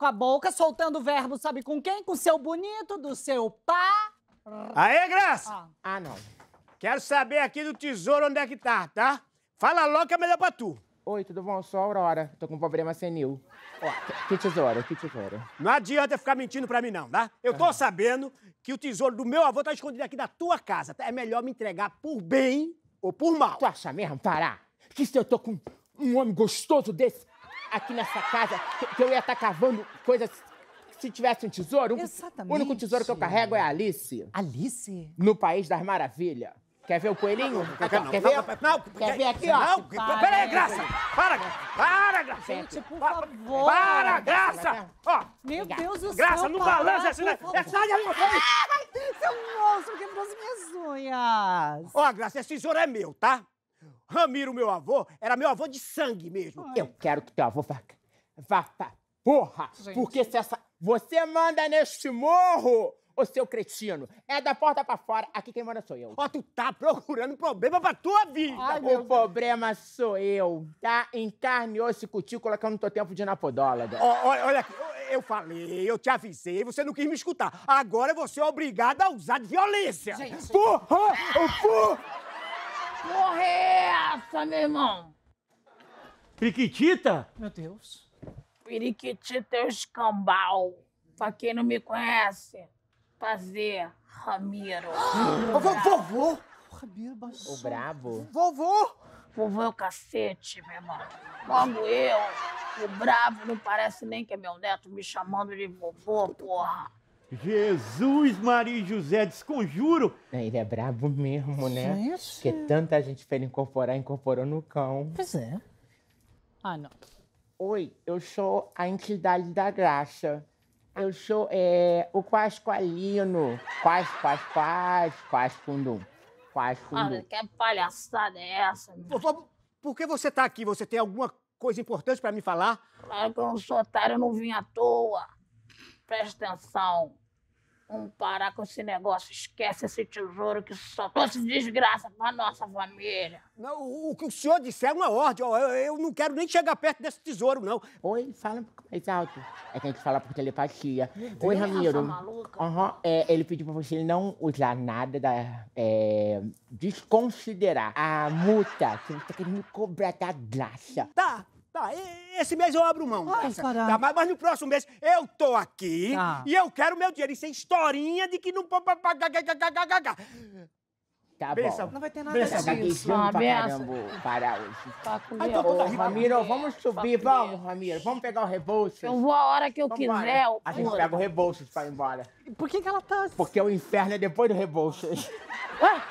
com a boca, soltando o verbo, sabe com quem? Com o seu bonito, do seu pá. Aê, Graça! Ah. ah, não. Quero saber aqui do tesouro onde é que tá, tá? Fala logo que é melhor pra tu. Oi, tudo bom? Eu sou a Aurora. Tô com um problema senil. Ó, que, tesouro, que tesouro. Não adianta ficar mentindo pra mim, não, tá? Eu tô uhum. sabendo que o tesouro do meu avô tá escondido aqui da tua casa. Tá? É melhor me entregar por bem ou por mal. Tu acha mesmo, Pará? Que se eu tô com um homem gostoso desse, aqui nessa casa que eu ia estar tá cavando coisas se tivesse um tesouro, Exatamente. o único tesouro que eu carrego é a Alice. Alice? No País das Maravilhas. Quer ver o coelhinho? Não, aqui, não, quer ver? Não, não quer ver aqui, ó? Não, peraí, Graça! Para! Para, Graça! Gente, por favor! Para, Graça! Ó! Meu Deus do céu! Graça, não balança essa... Essa... É seu moço, quebrou as minhas unhas! Ó, Graça, esse tesouro é meu, tá? Ramiro, meu avô, era meu avô de sangue mesmo. Ai. Eu quero que teu avô vá, vá pra porra. Gente. Porque se essa... Você manda neste morro, ô seu cretino. É da porta pra fora. Aqui quem manda sou eu. Ó, tu tá procurando problema pra tua vida. Ai, o problema sou eu, tá? Em carne, osso e cutícula que eu não tô tempo de napodóloga. Oh, olha, olha aqui. Eu falei, eu te avisei, você não quis me escutar. Agora você é obrigado a usar de violência. Gente. Porra! Porra! porra é essa, meu irmão? Priquitita? Meu Deus. Periquitita é o escambau. Pra quem não me conhece, prazer, Ramiro. Vovô! Ramiro baixou. O brabo. Vovô! Vovô é o cacete, meu irmão. Logo eu, o brabo, não parece nem que é meu neto me chamando de vovô, porra. Jesus, Maria e José, desconjuro! É, ele é brabo mesmo, né? Gente. Porque tanta gente fez incorporar, incorporou no cão. Pois é. Ah, não. Oi, eu sou a entidade da graça. Eu sou é, o Quasqualino. Quas, quas, quas, quas, fundum. Quas, fundum. Ah, que palhaçada é essa? por que você tá aqui? Você tem alguma coisa importante para me falar? Claro que eu não sou otário, eu não vim à toa. Presta atenção. Vamos um parar com esse negócio, esquece esse tesouro que só trouxe desgraça pra nossa família. Não, o, que o senhor disser é uma ordem. Eu, eu, eu, não quero nem chegar perto desse tesouro, não. Oi, fala um pouco mais alto. É que a gente fala por telepatia. Oi, Ramiro. Maluca. Uhum, é, ele pediu pra você não usar nada da. É, desconsiderar a multa que você tá querendo cobrar da graça. Tá, Tá, esse mês eu abro mão. Ai, tá, mas, mas, no próximo mês eu tô aqui tá. e eu quero meu dinheiro. Isso é historinha de que não. Tá Pensa, bom. Não vai ter nada Pensa, disso. Tá para hoje. Tá com Ai, Ramiro, vamos subir, vamos, Ramiro. Vamos pegar o rebolso. Eu vou a hora que eu Vamos quiser. A gente pega o rebolso pra ir embora. Por que, que ela tá assim? Porque o inferno é depois do rebolso. Ué?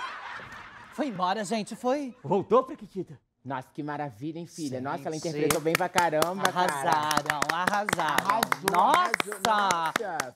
Foi embora, gente, foi? Voltou, Priquitita? Nossa, que maravilha, hein, filha? Nossa, ela interpretou bem pra caramba. Arrasaram, cara. arrasaram. Arrasou, Nossa! nossa.